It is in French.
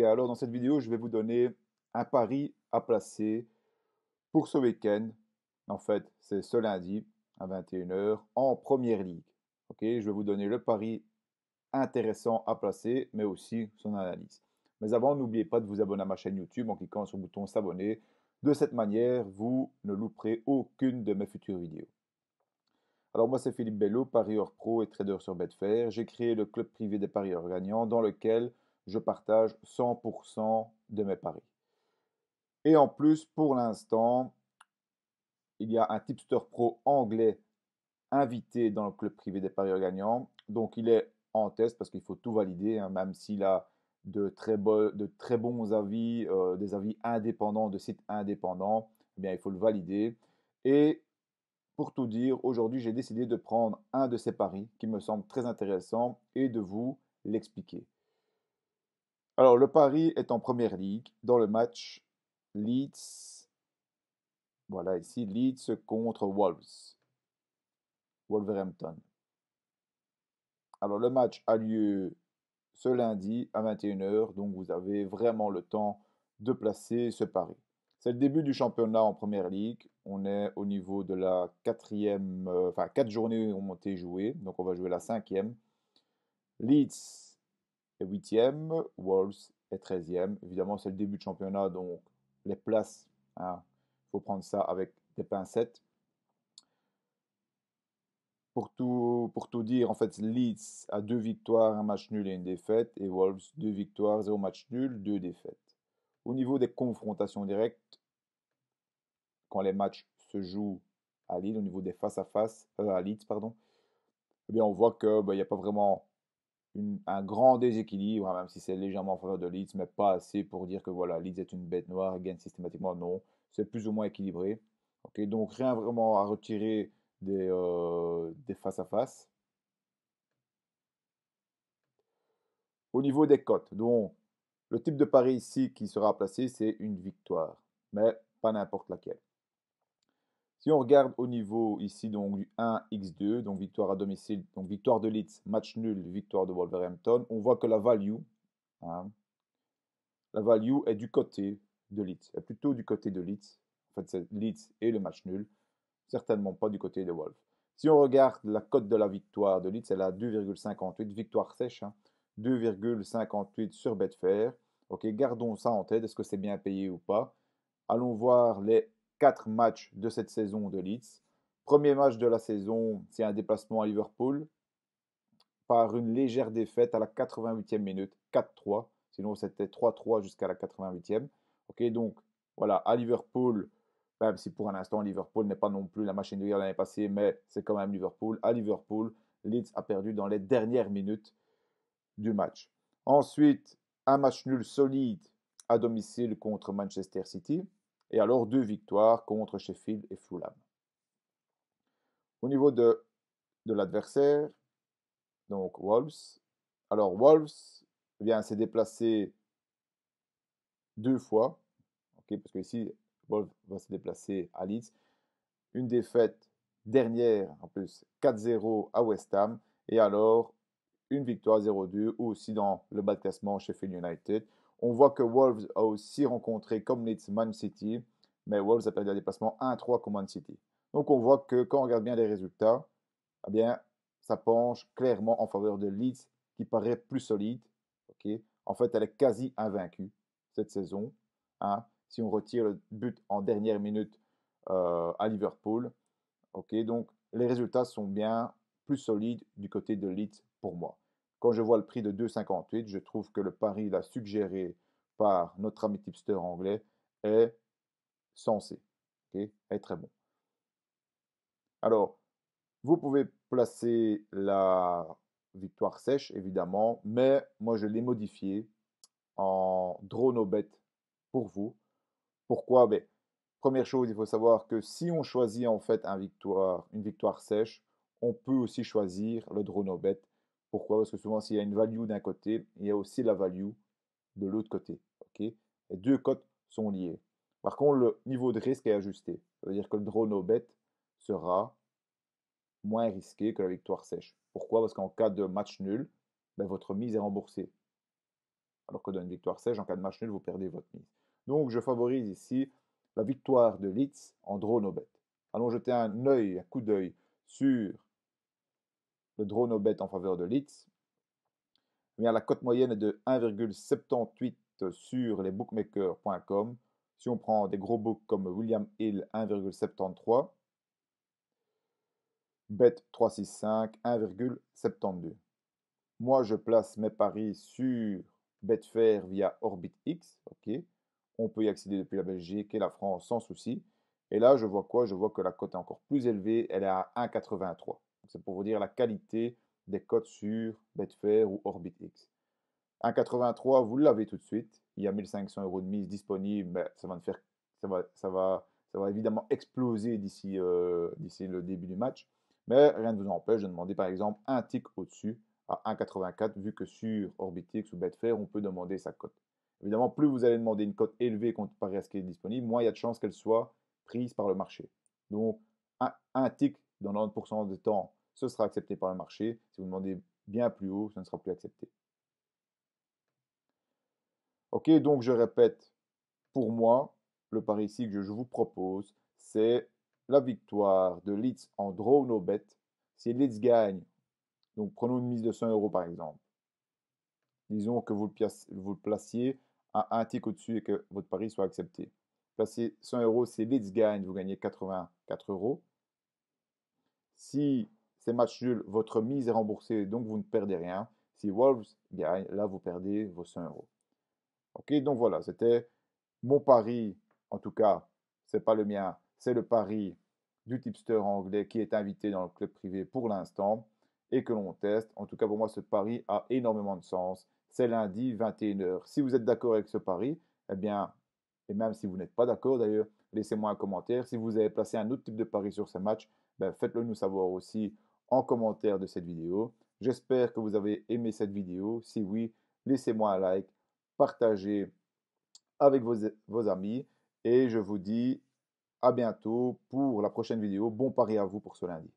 alors dans cette vidéo, je vais vous donner un pari à placer pour ce week-end. En fait, c'est ce lundi à 21h en première ligue. Ok, je vais vous donner le pari intéressant à placer, mais aussi son analyse. Mais avant, n'oubliez pas de vous abonner à ma chaîne YouTube en cliquant sur le bouton s'abonner. De cette manière, vous ne louperez aucune de mes futures vidéos. Alors moi c'est Philippe Bello, parieur pro et trader sur Betfair. J'ai créé le club privé des parieurs gagnants dans lequel je partage 100% de mes paris. Et en plus, pour l'instant, il y a un tipster pro anglais invité dans le club privé des paris gagnants. Donc il est en test parce qu'il faut tout valider, hein, même s'il a de très, bons avis, euh, des avis indépendants, de sites indépendants, eh bien il faut le valider. Et pour tout dire, aujourd'hui j'ai décidé de prendre un de ces paris qui me semble très intéressant et de vous l'expliquer. Alors, le Paris est en première ligue. Dans le match, Leeds. Voilà, ici, Leeds contre Wolves. Wolverhampton. Alors, le match a lieu ce lundi à 21h, donc vous avez vraiment le temps de placer ce pari. C'est le début du championnat en première ligue. On est au niveau de la quatrième, euh, enfin quatre journées ont été jouées, donc on va jouer la cinquième. Leeds est huitième, Wolves est e Évidemment, c'est le début de championnat, donc les places, il hein, faut prendre ça avec des pincettes. Pour tout, pour tout dire, en fait, Leeds a deux victoires, un match nul et une défaite, et Wolves deux victoires, zéro match nul, deux défaites. Au niveau des confrontations directes, quand les matchs se jouent à Leeds, au niveau des face-à-face, euh, à Leeds, pardon, eh bien, on voit qu'il bah, n'y a pas vraiment un grand déséquilibre, hein, même si c'est légèrement en faveur de Leeds, mais pas assez pour dire que voilà, Leeds est une bête noire et gagne systématiquement. Non, c'est plus ou moins équilibré. Okay, donc rien vraiment à retirer des, euh, des face à face. Au niveau des cotes, donc le type de pari ici qui sera placé, c'est une victoire, mais pas n'importe laquelle. Si on regarde au niveau ici donc du 1x2, donc victoire à domicile, donc victoire de Leeds, match nul, victoire de Wolverhampton, on voit que la value, hein, la value est du côté de Leeds, est plutôt du côté de Leeds. En fait, c'est Leeds et le match nul, certainement pas du côté de Wolves. Si on regarde la cote de la victoire de Leeds, elle est 2,58, victoire sèche, 2,58 hein. sur Betfair. Ok, gardons ça en tête, est-ce que c'est bien payé ou pas Allons voir les quatre matchs de cette saison de Leeds. Premier match de la saison, c'est un déplacement à Liverpool par une légère défaite à la 88e minute, 4-3. Sinon, c'était 3-3 jusqu'à la 88e. Ok, donc voilà, à Liverpool, même si pour un instant Liverpool n'est pas non plus la machine de guerre l'année passée, mais c'est quand même Liverpool. À Liverpool, Leeds a perdu dans les dernières minutes du match. Ensuite, un match nul solide à domicile contre Manchester City et alors deux victoires contre Sheffield et Fulham. Au niveau de, de l'adversaire, donc Wolves, alors Wolves vient se s'est deux fois, parce que ici, Wolves va se déplacer à Leeds. Une défaite dernière, en plus 4-0 à West Ham, et alors une victoire 0-2 aussi dans le bas de classement Sheffield United. On voit que Wolves a aussi rencontré comme Leeds Man City, mais Wolves a perdu un déplacement 1-3 contre Man City. Donc on voit que quand on regarde bien les résultats, eh bien, ça penche clairement en faveur de Leeds qui paraît plus solide. en fait, elle est quasi invaincue cette saison. Hein, si on retire le but en dernière minute euh, à Liverpool. donc les résultats sont bien plus solides du côté de Leeds pour moi. Quand je vois le prix de 2,58, je trouve que le pari là suggéré par notre ami tipster anglais est censé est très bon. Alors, vous pouvez placer la victoire sèche, évidemment, mais moi je l'ai modifié en drone au bet pour vous. Pourquoi ben, Première chose, il faut savoir que si on choisit en fait victoire, une victoire sèche, on peut aussi choisir le drone no bet pourquoi Parce que souvent, s'il y a une value d'un côté, il y a aussi la value de l'autre côté. les deux cotes sont liées. Par contre, le niveau de risque est ajusté. Ça veut dire que le drone au bet sera moins risqué que la victoire sèche. Pourquoi Parce qu'en cas de match nul, ben, votre mise est remboursée. Alors que dans une victoire sèche, en cas de match nul, vous perdez votre mise. Donc, je favorise ici la victoire de Litz en drone au bet. Allons jeter un œil, un coup d'œil sur le drone no bet en faveur de Leeds. Eh la cote moyenne est de 1,78 sur les bookmakers.com. Si on prend des gros books comme William Hill, 1,73. Bet 365, 1,72. Moi, je place mes paris sur Betfair via OrbitX. ok On peut y accéder depuis la Belgique et la France sans souci. Et là, je vois quoi Je vois que la cote est encore plus élevée. Elle est à 1,83. C'est pour vous dire la qualité des cotes sur Betfair ou OrbitX. 1,83, vous l'avez tout de suite. Il y a 1500 euros de mise disponible. Mais ça va faire, ça va, ça va, évidemment exploser d'ici, euh, d'ici le début du match. Mais rien ne vous empêche de demander par exemple un tick au-dessus à 1,84, vu que sur OrbitX ou Betfair, on peut demander sa cote. Évidemment, plus vous allez demander une cote élevée comparée à ce qui est disponible, moins il y a de chances qu'elle soit prise par le marché. Donc, un, tick dans 90% du temps, ce sera accepté par le marché. Si vous demandez bien plus haut, ce ne sera plus accepté. Ok, donc je répète, pour moi, le pari ici que je vous propose, c'est la victoire de Leeds en draw no bet. Si Leeds gagne, donc prenons une mise de 100 euros par exemple. Disons que vous le, placiez, à un tick au-dessus et que votre pari soit accepté. Placez 100 euros, c'est Leeds gagne, vous gagnez 84 euros. Si c'est match nul, votre mise est remboursée, donc vous ne perdez rien. Si Wolves gagne, là, vous perdez vos 100 euros. OK, donc voilà, c'était mon pari, en tout cas, ce n'est pas le mien, c'est le pari du tipster anglais qui est invité dans le club privé pour l'instant et que l'on teste. En tout cas, pour moi, ce pari a énormément de sens. C'est lundi 21h. Si vous êtes d'accord avec ce pari, eh bien, et même si vous n'êtes pas d'accord d'ailleurs, laissez-moi un commentaire. Si vous avez placé un autre type de pari sur ce match, ben, faites-le nous savoir aussi en commentaire de cette vidéo. J'espère que vous avez aimé cette vidéo. Si oui, laissez-moi un like, partagez avec vos, vos amis et je vous dis à bientôt pour la prochaine vidéo. Bon pari à vous pour ce lundi.